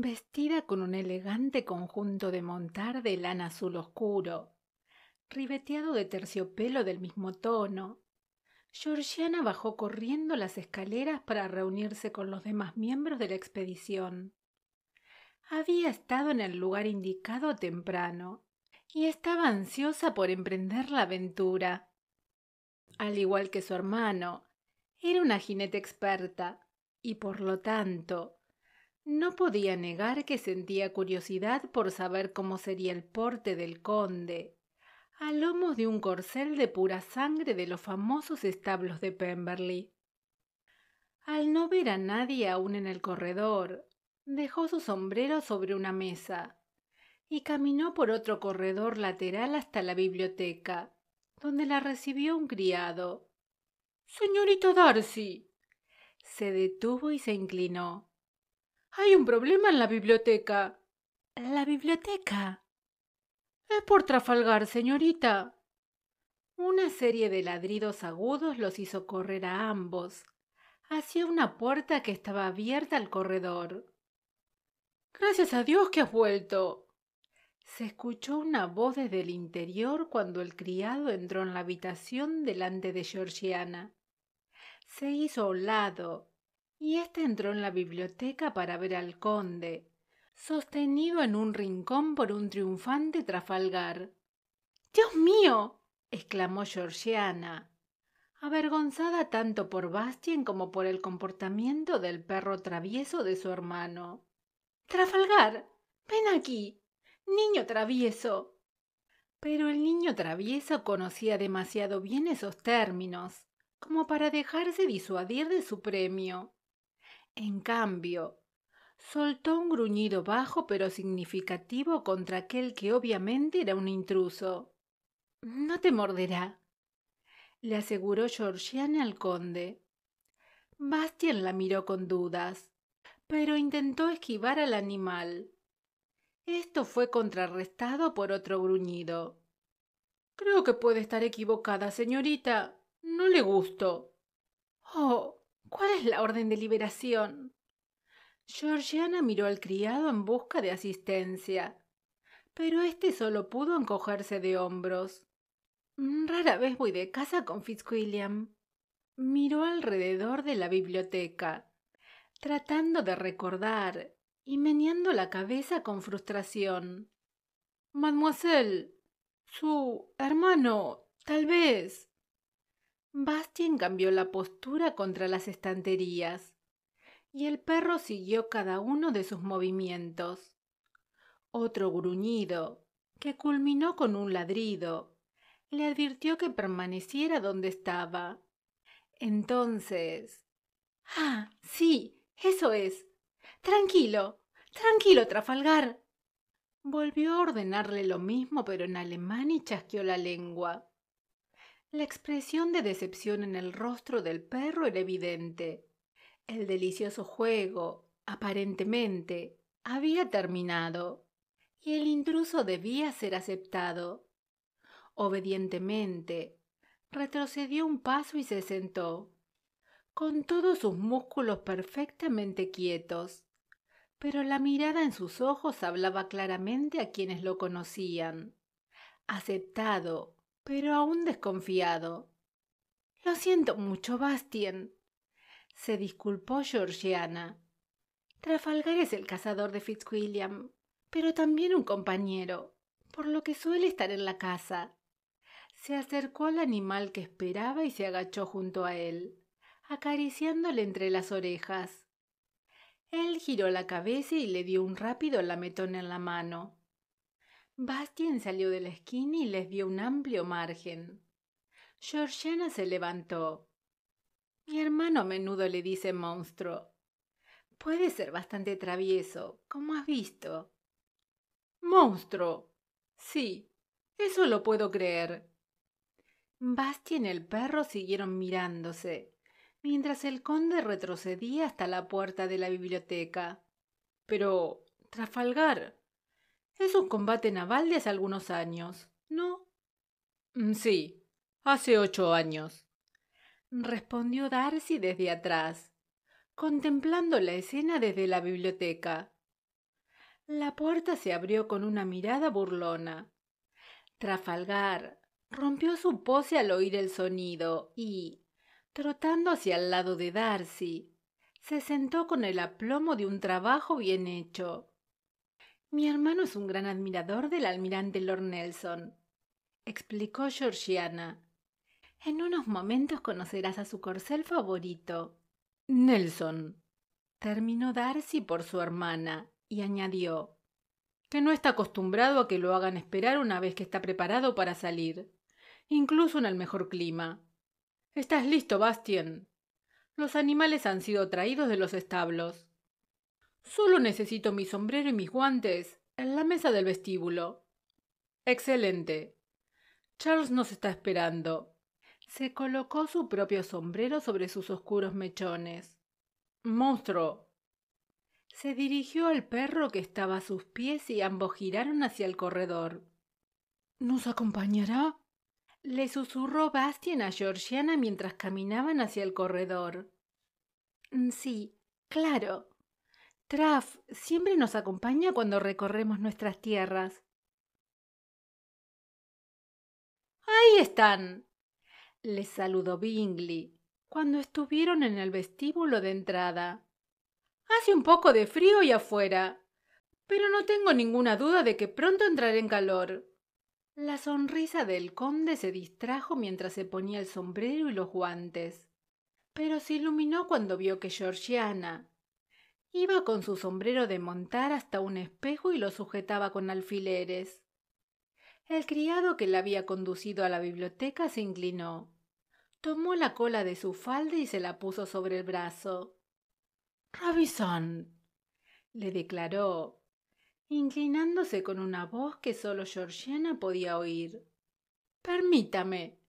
vestida con un elegante conjunto de montar de lana azul oscuro, ribeteado de terciopelo del mismo tono. Georgiana bajó corriendo las escaleras para reunirse con los demás miembros de la expedición. Había estado en el lugar indicado temprano y estaba ansiosa por emprender la aventura. Al igual que su hermano, era una jinete experta y por lo tanto no podía negar que sentía curiosidad por saber cómo sería el porte del conde, a lomos de un corcel de pura sangre de los famosos establos de Pemberley. Al no ver a nadie aún en el corredor, dejó su sombrero sobre una mesa y caminó por otro corredor lateral hasta la biblioteca, donde la recibió un criado. señorito Darcy. Se detuvo y se inclinó. Hay un problema en la biblioteca. ¿La biblioteca? Es por Trafalgar, señorita. Una serie de ladridos agudos los hizo correr a ambos, hacia una puerta que estaba abierta al corredor. Gracias a Dios que has vuelto. Se escuchó una voz desde el interior cuando el criado entró en la habitación delante de Georgiana. Se hizo a un lado, y éste entró en la biblioteca para ver al conde, sostenido en un rincón por un triunfante Trafalgar. Dios mío. exclamó Georgiana, avergonzada tanto por Bastien como por el comportamiento del perro travieso de su hermano. Trafalgar. ven aquí. Niño travieso. Pero el niño travieso conocía demasiado bien esos términos como para dejarse disuadir de su premio. En cambio, soltó un gruñido bajo pero significativo contra aquel que obviamente era un intruso. No te morderá, le aseguró Georgiana al conde. Bastien la miró con dudas, pero intentó esquivar al animal. Esto fue contrarrestado por otro gruñido. Creo que puede estar equivocada, señorita. No le gusto. Oh, ¿Cuál es la orden de liberación? Georgiana miró al criado en busca de asistencia, pero éste solo pudo encogerse de hombros. Rara vez voy de casa con Fitzwilliam. Miró alrededor de la biblioteca, tratando de recordar y meneando la cabeza con frustración. Mademoiselle, su hermano, tal vez. Bastien cambió la postura contra las estanterías y el perro siguió cada uno de sus movimientos. Otro gruñido, que culminó con un ladrido, le advirtió que permaneciera donde estaba. Entonces... Ah, sí, eso es. Tranquilo, tranquilo, Trafalgar. Volvió a ordenarle lo mismo, pero en alemán y chasqueó la lengua. La expresión de decepción en el rostro del perro era evidente. El delicioso juego, aparentemente, había terminado y el intruso debía ser aceptado. Obedientemente, retrocedió un paso y se sentó, con todos sus músculos perfectamente quietos, pero la mirada en sus ojos hablaba claramente a quienes lo conocían. Aceptado pero aún desconfiado. Lo siento mucho, Bastien, se disculpó Georgiana. Trafalgar es el cazador de Fitzwilliam, pero también un compañero, por lo que suele estar en la casa. Se acercó al animal que esperaba y se agachó junto a él, acariciándole entre las orejas. Él giró la cabeza y le dio un rápido lametón en la mano. Bastien salió de la esquina y les dio un amplio margen. Georgiana se levantó. Mi hermano a menudo le dice monstruo. Puede ser bastante travieso, como has visto. Monstruo. Sí, eso lo puedo creer. Bastien y el perro siguieron mirándose, mientras el conde retrocedía hasta la puerta de la biblioteca. Pero, Trafalgar, es un combate naval de hace algunos años, ¿no? Mm, sí, hace ocho años. Respondió Darcy desde atrás, contemplando la escena desde la biblioteca. La puerta se abrió con una mirada burlona. Trafalgar rompió su pose al oír el sonido y, trotando hacia el lado de Darcy, se sentó con el aplomo de un trabajo bien hecho. Mi hermano es un gran admirador del almirante Lord Nelson, explicó Georgiana. En unos momentos conocerás a su corcel favorito. Nelson. Terminó Darcy por su hermana y añadió que no está acostumbrado a que lo hagan esperar una vez que está preparado para salir, incluso en el mejor clima. ¿Estás listo, Bastien? Los animales han sido traídos de los establos. Solo necesito mi sombrero y mis guantes en la mesa del vestíbulo. Excelente. Charles nos está esperando. Se colocó su propio sombrero sobre sus oscuros mechones. Monstruo. Se dirigió al perro que estaba a sus pies y ambos giraron hacia el corredor. ¿Nos acompañará? Le susurró Bastien a Georgiana mientras caminaban hacia el corredor. Mm, sí, claro, siempre nos acompaña cuando recorremos nuestras tierras. Ahí están, les saludó Bingley cuando estuvieron en el vestíbulo de entrada. Hace un poco de frío y afuera, pero no tengo ninguna duda de que pronto entraré en calor. La sonrisa del conde se distrajo mientras se ponía el sombrero y los guantes, pero se iluminó cuando vio que Georgiana, Iba con su sombrero de montar hasta un espejo y lo sujetaba con alfileres. El criado que la había conducido a la biblioteca se inclinó. Tomó la cola de su falda y se la puso sobre el brazo. Robinson, le declaró, inclinándose con una voz que solo Georgiana podía oír. Permítame.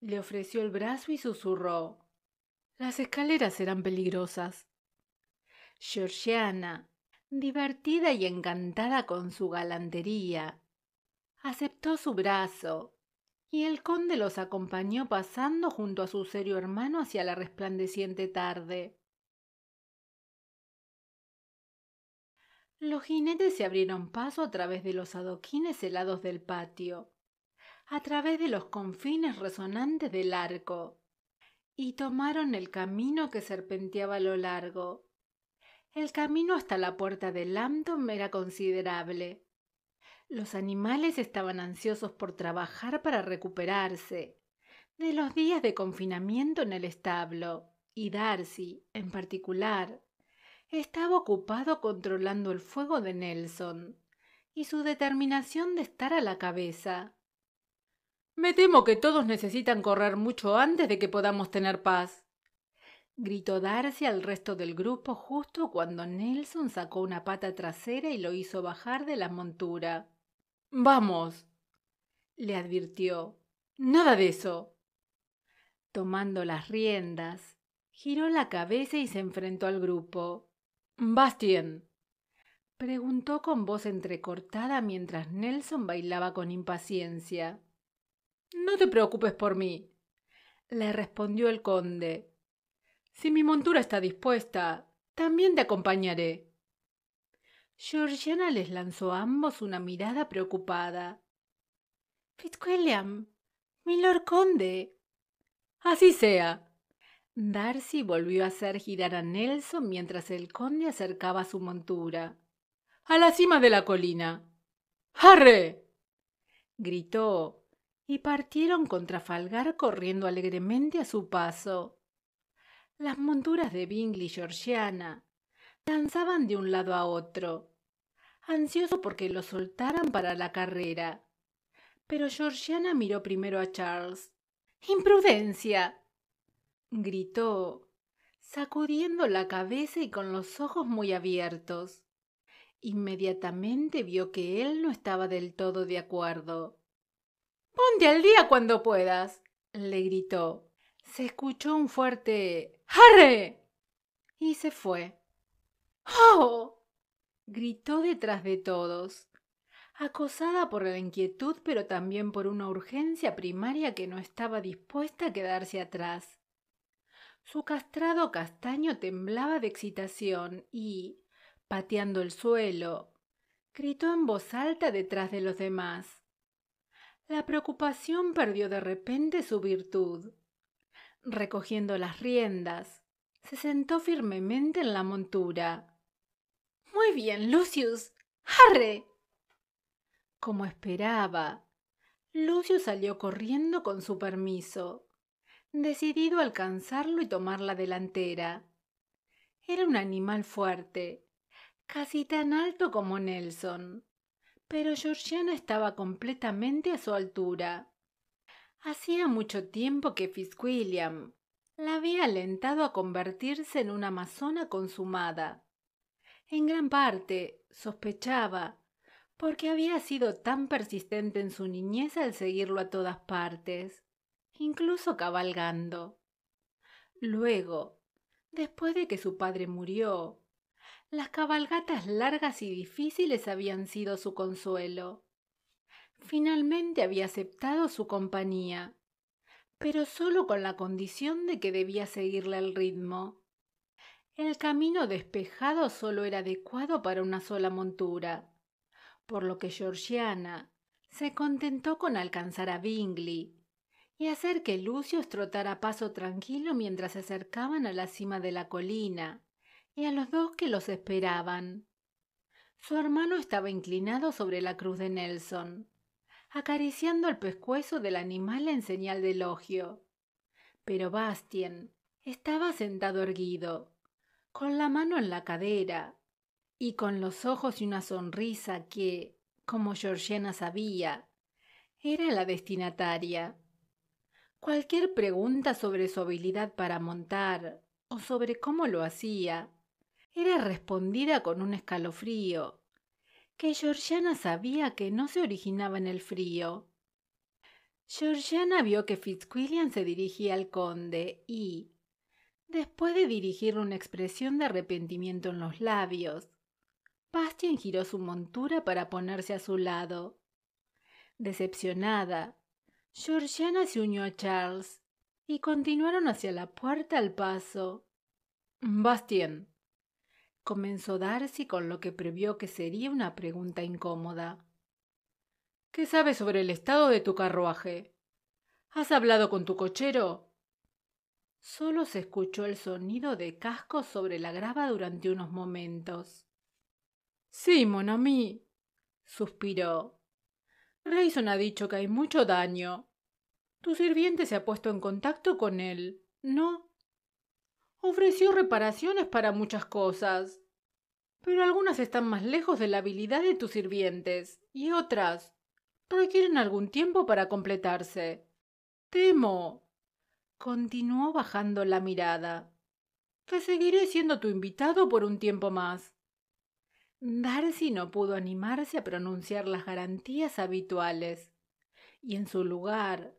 Le ofreció el brazo y susurró. Las escaleras eran peligrosas. Georgiana, divertida y encantada con su galantería, aceptó su brazo, y el conde los acompañó pasando junto a su serio hermano hacia la resplandeciente tarde. Los jinetes se abrieron paso a través de los adoquines helados del patio, a través de los confines resonantes del arco, y tomaron el camino que serpenteaba a lo largo, el camino hasta la puerta de Lambton era considerable. Los animales estaban ansiosos por trabajar para recuperarse de los días de confinamiento en el establo, y Darcy, en particular, estaba ocupado controlando el fuego de Nelson y su determinación de estar a la cabeza. Me temo que todos necesitan correr mucho antes de que podamos tener paz, gritó Darcy al resto del grupo justo cuando Nelson sacó una pata trasera y lo hizo bajar de la montura. Vamos, le advirtió. Nada de eso. Tomando las riendas, giró la cabeza y se enfrentó al grupo. Bastien, preguntó con voz entrecortada mientras Nelson bailaba con impaciencia. No te preocupes por mí, le respondió el conde si mi montura está dispuesta, también te acompañaré. Georgiana les lanzó a ambos una mirada preocupada. Fitzwilliam, milord conde. Así sea. Darcy volvió a hacer girar a Nelson mientras el conde acercaba su montura. A la cima de la colina. ¡Arre! gritó, y partieron contra Falgar corriendo alegremente a su paso. Las monturas de Bingley y Georgiana danzaban de un lado a otro, ansioso porque lo soltaran para la carrera. Pero Georgiana miró primero a Charles. ¡Imprudencia! gritó, sacudiendo la cabeza y con los ojos muy abiertos. Inmediatamente vio que él no estaba del todo de acuerdo. Ponte al día cuando puedas, le gritó. Se escuchó un fuerte y se fue. ¡Oh! gritó detrás de todos, acosada por la inquietud pero también por una urgencia primaria que no estaba dispuesta a quedarse atrás. Su castrado castaño temblaba de excitación y, pateando el suelo, gritó en voz alta detrás de los demás. La preocupación perdió de repente su virtud recogiendo las riendas, se sentó firmemente en la montura. Muy bien, Lucius. ¡Arre! Como esperaba, Lucius salió corriendo con su permiso, decidido a alcanzarlo y tomar la delantera. Era un animal fuerte, casi tan alto como Nelson, pero Georgiana estaba completamente a su altura. Hacía mucho tiempo que Fitzwilliam la había alentado a convertirse en una amazona consumada. En gran parte, sospechaba, porque había sido tan persistente en su niñez al seguirlo a todas partes, incluso cabalgando. Luego, después de que su padre murió, las cabalgatas largas y difíciles habían sido su consuelo finalmente había aceptado su compañía, pero solo con la condición de que debía seguirle el ritmo. El camino despejado solo era adecuado para una sola montura, por lo que Georgiana se contentó con alcanzar a Bingley y hacer que Lucio trotara a paso tranquilo mientras se acercaban a la cima de la colina y a los dos que los esperaban. Su hermano estaba inclinado sobre la cruz de Nelson, acariciando el pescuezo del animal en señal de elogio. Pero Bastien estaba sentado erguido, con la mano en la cadera, y con los ojos y una sonrisa que, como Georgiana sabía, era la destinataria. Cualquier pregunta sobre su habilidad para montar o sobre cómo lo hacía era respondida con un escalofrío que Georgiana sabía que no se originaba en el frío. Georgiana vio que Fitzwilliam se dirigía al conde y, después de dirigir una expresión de arrepentimiento en los labios, Bastien giró su montura para ponerse a su lado. Decepcionada, Georgiana se unió a Charles y continuaron hacia la puerta al paso. Bastien, comenzó Darcy con lo que previó que sería una pregunta incómoda. ¿Qué sabes sobre el estado de tu carruaje? ¿Has hablado con tu cochero? Solo se escuchó el sonido de cascos sobre la grava durante unos momentos. Sí, Monami, suspiró. —Raison ha dicho que hay mucho daño. Tu sirviente se ha puesto en contacto con él, ¿no? Ofreció reparaciones para muchas cosas pero algunas están más lejos de la habilidad de tus sirvientes y otras requieren algún tiempo para completarse. Temo. Continuó bajando la mirada. Que seguiré siendo tu invitado por un tiempo más. Darcy no pudo animarse a pronunciar las garantías habituales y en su lugar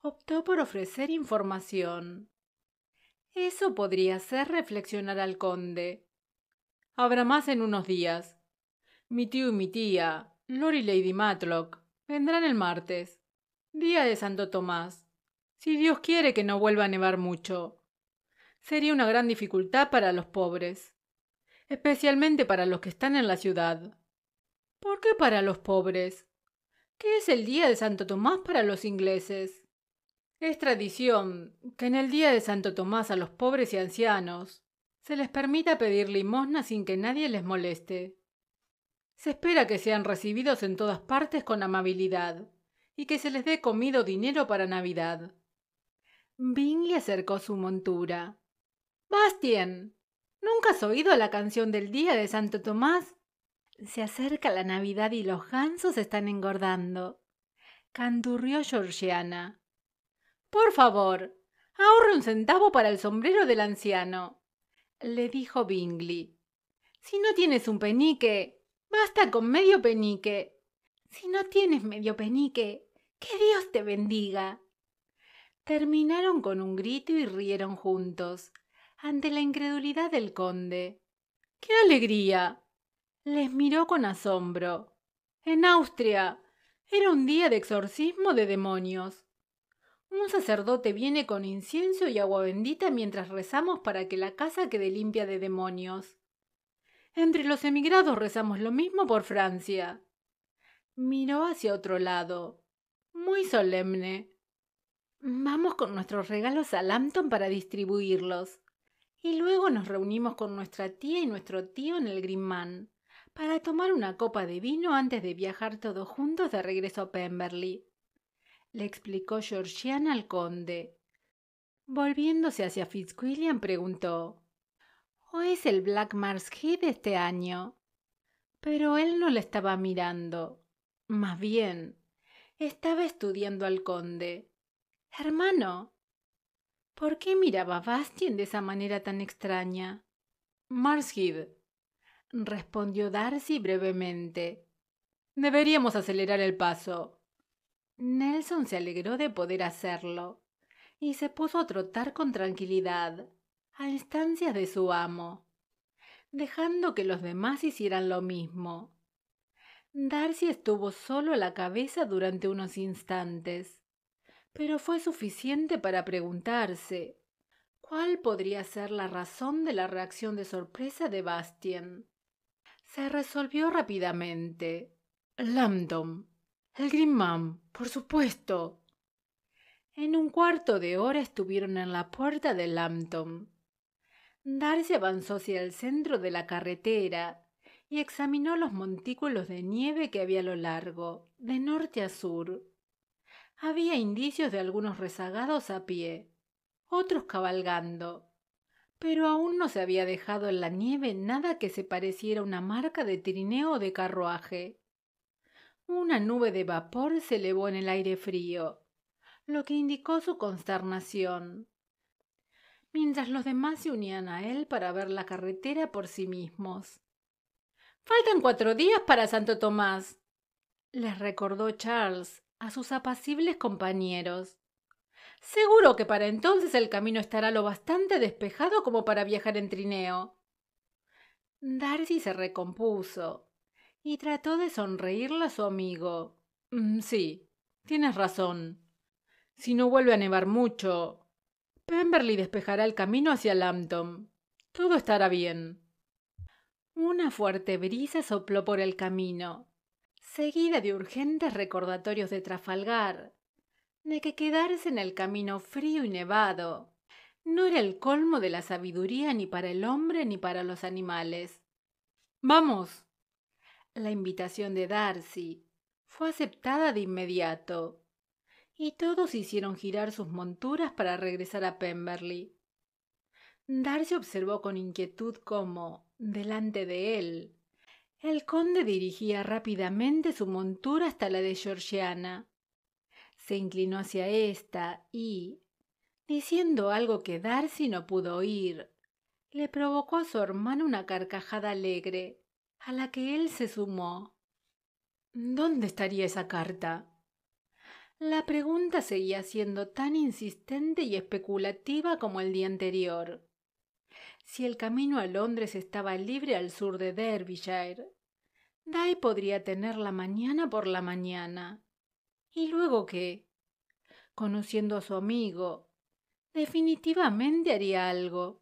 optó por ofrecer información. Eso podría hacer reflexionar al conde, Habrá más en unos días. Mi tío y mi tía, Lord y Lady Matlock, vendrán el martes, día de Santo Tomás. Si Dios quiere que no vuelva a nevar mucho. Sería una gran dificultad para los pobres, especialmente para los que están en la ciudad. ¿Por qué para los pobres? ¿Qué es el día de Santo Tomás para los ingleses? Es tradición que en el día de Santo Tomás a los pobres y ancianos se les permita pedir limosna sin que nadie les moleste. Se espera que sean recibidos en todas partes con amabilidad y que se les dé comido dinero para Navidad. Bingley acercó su montura. Bastien, ¿nunca has oído la canción del día de Santo Tomás? Se acerca la Navidad y los gansos están engordando. Canturrió Georgiana. Por favor, ahorre un centavo para el sombrero del anciano le dijo Bingley. Si no tienes un penique, basta con medio penique. Si no tienes medio penique, que Dios te bendiga. Terminaron con un grito y rieron juntos, ante la incredulidad del conde. ¡Qué alegría! Les miró con asombro. En Austria. Era un día de exorcismo de demonios. Un sacerdote viene con incienso y agua bendita mientras rezamos para que la casa quede limpia de demonios. Entre los emigrados rezamos lo mismo por Francia. Miró hacia otro lado, muy solemne. Vamos con nuestros regalos a Lampton para distribuirlos. Y luego nos reunimos con nuestra tía y nuestro tío en el Grimman para tomar una copa de vino antes de viajar todos juntos de regreso a Pemberley le explicó Georgiana al conde. Volviéndose hacia Fitzwilliam preguntó ¿O es el Black Mars este año? Pero él no le estaba mirando. Más bien, estaba estudiando al conde. Hermano. ¿Por qué miraba Bastien de esa manera tan extraña? Marshid respondió Darcy brevemente. Deberíamos acelerar el paso. Nelson se alegró de poder hacerlo y se puso a trotar con tranquilidad, a instancias de su amo, dejando que los demás hicieran lo mismo. Darcy estuvo solo a la cabeza durante unos instantes, pero fue suficiente para preguntarse cuál podría ser la razón de la reacción de sorpresa de Bastien. Se resolvió rápidamente. «Lambdom». El Green por supuesto. En un cuarto de hora estuvieron en la puerta de Lampton. Darcy avanzó hacia el centro de la carretera y examinó los montículos de nieve que había a lo largo, de norte a sur. Había indicios de algunos rezagados a pie, otros cabalgando, pero aún no se había dejado en la nieve nada que se pareciera a una marca de trineo o de carruaje. Una nube de vapor se elevó en el aire frío, lo que indicó su consternación. Mientras los demás se unían a él para ver la carretera por sí mismos. Faltan cuatro días para Santo Tomás, les recordó Charles a sus apacibles compañeros. Seguro que para entonces el camino estará lo bastante despejado como para viajar en trineo. Darcy se recompuso y trató de sonreírle a su amigo. Mm, sí, tienes razón. Si no vuelve a nevar mucho, Pemberley despejará el camino hacia Lambton. Todo estará bien. Una fuerte brisa sopló por el camino, seguida de urgentes recordatorios de Trafalgar, de que quedarse en el camino frío y nevado no era el colmo de la sabiduría ni para el hombre ni para los animales. Vamos, la invitación de Darcy fue aceptada de inmediato, y todos hicieron girar sus monturas para regresar a Pemberley. Darcy observó con inquietud cómo, delante de él, el conde dirigía rápidamente su montura hasta la de Georgiana. Se inclinó hacia ésta y, diciendo algo que Darcy no pudo oír, le provocó a su hermano una carcajada alegre a la que él se sumó. ¿Dónde estaría esa carta? La pregunta seguía siendo tan insistente y especulativa como el día anterior. Si el camino a Londres estaba libre al sur de Derbyshire, Dai podría tenerla mañana por la mañana. ¿Y luego qué? Conociendo a su amigo, definitivamente haría algo.